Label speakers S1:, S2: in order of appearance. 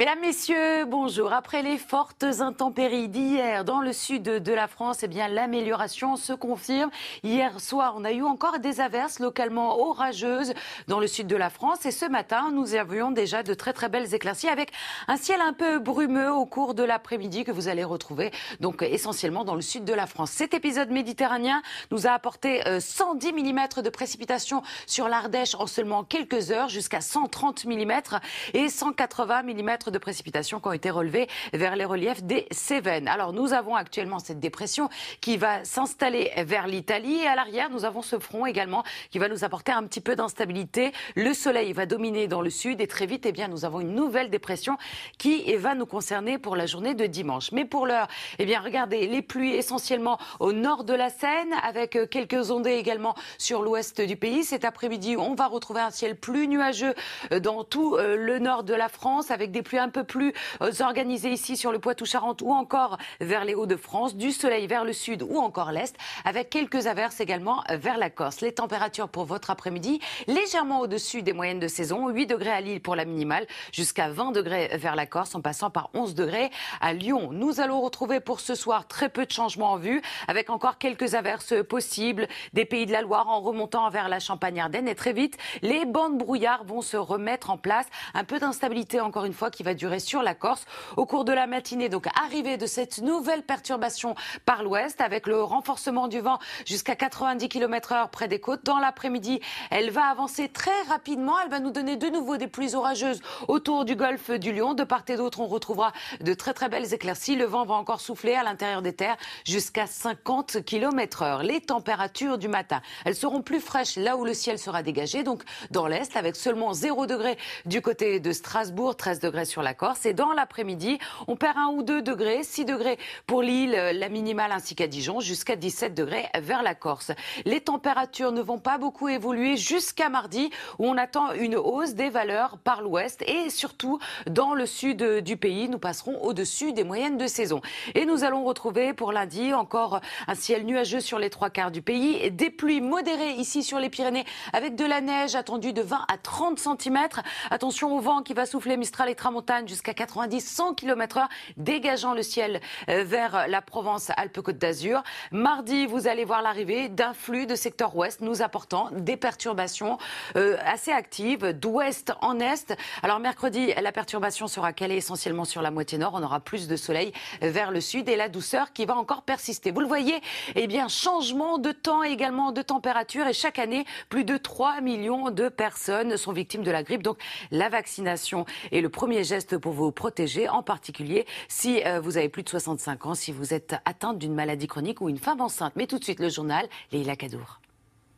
S1: Mesdames, Messieurs, bonjour. Après les fortes intempéries d'hier dans le sud de la France, eh bien l'amélioration se confirme. Hier soir, on a eu encore des averses localement orageuses dans le sud de la France. Et ce matin, nous avions déjà de très très belles éclaircies avec un ciel un peu brumeux au cours de l'après-midi que vous allez retrouver donc essentiellement dans le sud de la France. Cet épisode méditerranéen nous a apporté 110 euh, mm de précipitations sur l'Ardèche en seulement quelques heures, jusqu'à 130 mm et 180 mm de précipitations qui ont été relevées vers les reliefs des Cévennes. Alors nous avons actuellement cette dépression qui va s'installer vers l'Italie et à l'arrière nous avons ce front également qui va nous apporter un petit peu d'instabilité. Le soleil va dominer dans le sud et très vite et eh bien nous avons une nouvelle dépression qui va nous concerner pour la journée de dimanche. Mais pour l'heure, eh bien regardez les pluies essentiellement au nord de la Seine avec quelques ondées également sur l'ouest du pays. Cet après-midi, on va retrouver un ciel plus nuageux euh, dans tout euh, le nord de la France avec des pluies un peu plus euh, organisé ici sur le Poitou-Charentes ou encore vers les Hauts-de-France, du soleil vers le sud ou encore l'est, avec quelques averses également vers la Corse. Les températures pour votre après-midi, légèrement au-dessus des moyennes de saison, 8 degrés à Lille pour la minimale, jusqu'à 20 degrés vers la Corse, en passant par 11 degrés à Lyon. Nous allons retrouver pour ce soir très peu de changements en vue, avec encore quelques averses possibles des pays de la Loire en remontant vers la Champagne-Ardenne. Et très vite, les bandes brouillards vont se remettre en place. Un peu d'instabilité encore une fois qui va durée sur la Corse au cours de la matinée. Donc arrivée de cette nouvelle perturbation par l'ouest avec le renforcement du vent jusqu'à 90 km/h près des côtes. Dans l'après-midi, elle va avancer très rapidement. Elle va nous donner de nouveau des pluies orageuses autour du golfe du Lion. De part et d'autre, on retrouvera de très très belles éclaircies. Le vent va encore souffler à l'intérieur des terres jusqu'à 50 km/h. Les températures du matin, elles seront plus fraîches là où le ciel sera dégagé. Donc dans l'est, avec seulement 0 degré du côté de Strasbourg, 13 degrés sur la Corse. Et dans l'après-midi, on perd un ou deux degrés, 6 degrés pour l'île, euh, la minimale ainsi qu'à Dijon, jusqu'à 17 degrés vers la Corse. Les températures ne vont pas beaucoup évoluer jusqu'à mardi où on attend une hausse des valeurs par l'ouest et surtout dans le sud euh, du pays. Nous passerons au-dessus des moyennes de saison. Et nous allons retrouver pour lundi encore un ciel nuageux sur les trois quarts du pays, des pluies modérées ici sur les Pyrénées avec de la neige attendue de 20 à 30 cm. Attention au vent qui va souffler Mistral et Tramont jusqu'à 90, 100 km h dégageant le ciel euh, vers la Provence Alpes-Côte d'Azur. Mardi, vous allez voir l'arrivée d'un flux de secteur ouest nous apportant des perturbations euh, assez actives d'ouest en est. Alors mercredi, la perturbation sera calée essentiellement sur la moitié nord. On aura plus de soleil vers le sud et la douceur qui va encore persister. Vous le voyez, eh bien, changement de temps également de température. Et chaque année, plus de 3 millions de personnes sont victimes de la grippe. Donc la vaccination est le premier Geste pour vous protéger, en particulier si euh, vous avez plus de 65 ans, si vous êtes atteinte d'une maladie chronique ou une femme enceinte. Mais tout de suite, le journal Leila Kadour.